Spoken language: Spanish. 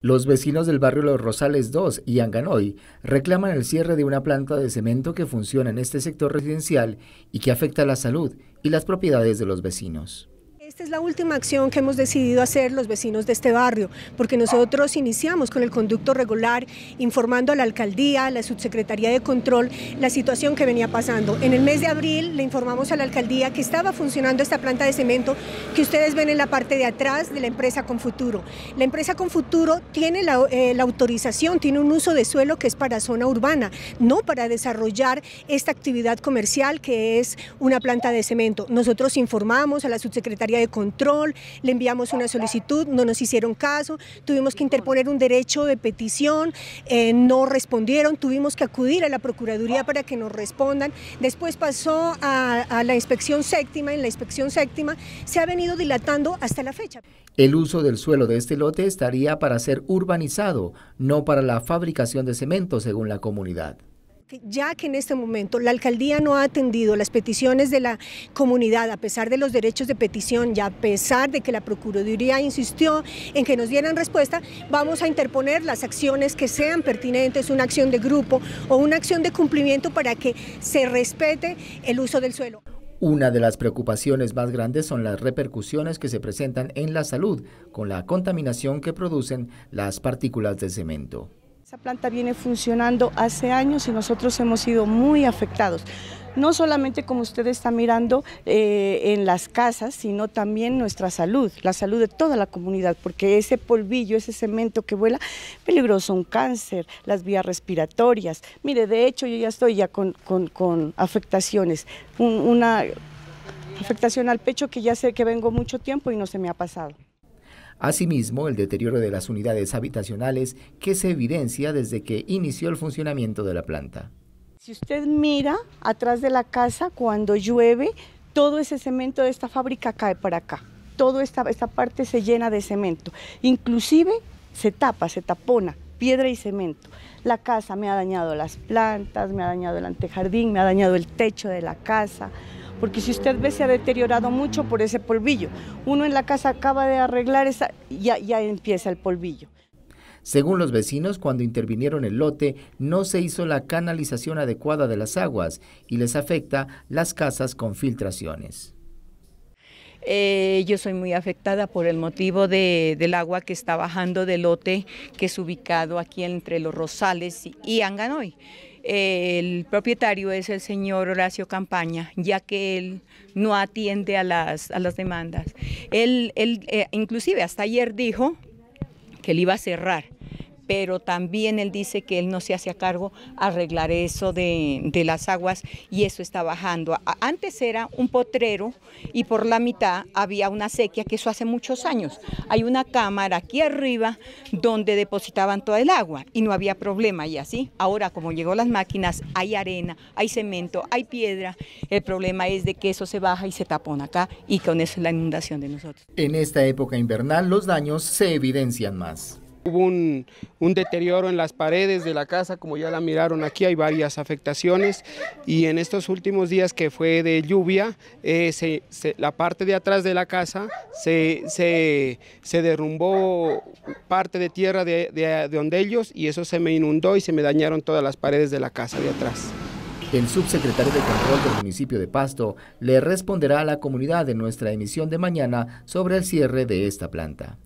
Los vecinos del barrio Los Rosales 2 y Anganoy reclaman el cierre de una planta de cemento que funciona en este sector residencial y que afecta la salud y las propiedades de los vecinos. Esta es la última acción que hemos decidido hacer los vecinos de este barrio, porque nosotros iniciamos con el conducto regular, informando a la alcaldía, a la subsecretaría de control, la situación que venía pasando. En el mes de abril le informamos a la alcaldía que estaba funcionando esta planta de cemento que ustedes ven en la parte de atrás de la empresa Confuturo. La empresa Confuturo tiene la, eh, la autorización, tiene un uso de suelo que es para zona urbana, no para desarrollar esta actividad comercial que es una planta de cemento. Nosotros informamos a la subsecretaría de control, le enviamos una solicitud, no nos hicieron caso, tuvimos que interponer un derecho de petición, eh, no respondieron, tuvimos que acudir a la Procuraduría para que nos respondan. Después pasó a, a la inspección séptima, en la inspección séptima se ha venido dilatando hasta la fecha. El uso del suelo de este lote estaría para ser urbanizado, no para la fabricación de cemento, según la comunidad ya que en este momento la alcaldía no ha atendido las peticiones de la comunidad, a pesar de los derechos de petición y a pesar de que la Procuraduría insistió en que nos dieran respuesta, vamos a interponer las acciones que sean pertinentes, una acción de grupo o una acción de cumplimiento para que se respete el uso del suelo. Una de las preocupaciones más grandes son las repercusiones que se presentan en la salud con la contaminación que producen las partículas de cemento. Esa planta viene funcionando hace años y nosotros hemos sido muy afectados. No solamente como usted está mirando eh, en las casas, sino también nuestra salud, la salud de toda la comunidad, porque ese polvillo, ese cemento que vuela, peligroso, un cáncer, las vías respiratorias. Mire, de hecho yo ya estoy ya con, afectaciones, una afectación al pecho que ya sé que vengo mucho tiempo y no se me ha pasado. Asimismo, el deterioro de las unidades habitacionales que se evidencia desde que inició el funcionamiento de la planta. Si usted mira atrás de la casa, cuando llueve, todo ese cemento de esta fábrica cae para acá. Toda esta, esta parte se llena de cemento. Inclusive se tapa, se tapona, piedra y cemento. La casa me ha dañado las plantas, me ha dañado el antejardín, me ha dañado el techo de la casa porque si usted ve se ha deteriorado mucho por ese polvillo. Uno en la casa acaba de arreglar esa, ya, ya empieza el polvillo. Según los vecinos, cuando intervinieron el lote, no se hizo la canalización adecuada de las aguas y les afecta las casas con filtraciones. Eh, yo soy muy afectada por el motivo del agua que está bajando del lote que es ubicado aquí entre los Rosales y Anganoy el propietario es el señor Horacio Campaña, ya que él no atiende a las, demandas. Él, él eh, inclusive hasta ayer dijo que él iba a cerrar pero también él dice que él no se hace a cargo arreglar eso de, las aguas y eso está bajando. Antes era un potrero y por la mitad había una sequía, que eso hace muchos años. Hay una cámara aquí arriba donde depositaban toda el agua y no había problema y así. Ahora como llegó las máquinas, hay arena, hay cemento, hay piedra. El problema es de que eso se baja y se tapona acá y con eso es la inundación de nosotros. En esta época invernal los daños se evidencian más. Hubo un, deterioro en las paredes de la casa, como ya la miraron aquí, hay varias afectaciones y en estos últimos días que fue de lluvia, eh, la parte de atrás de la casa se, derrumbó parte de tierra de, donde ellos y eso se me inundó y se me dañaron todas las paredes de la casa de atrás. El subsecretario de Control del municipio de Pasto le responderá a la comunidad en nuestra emisión de mañana sobre el cierre de esta planta.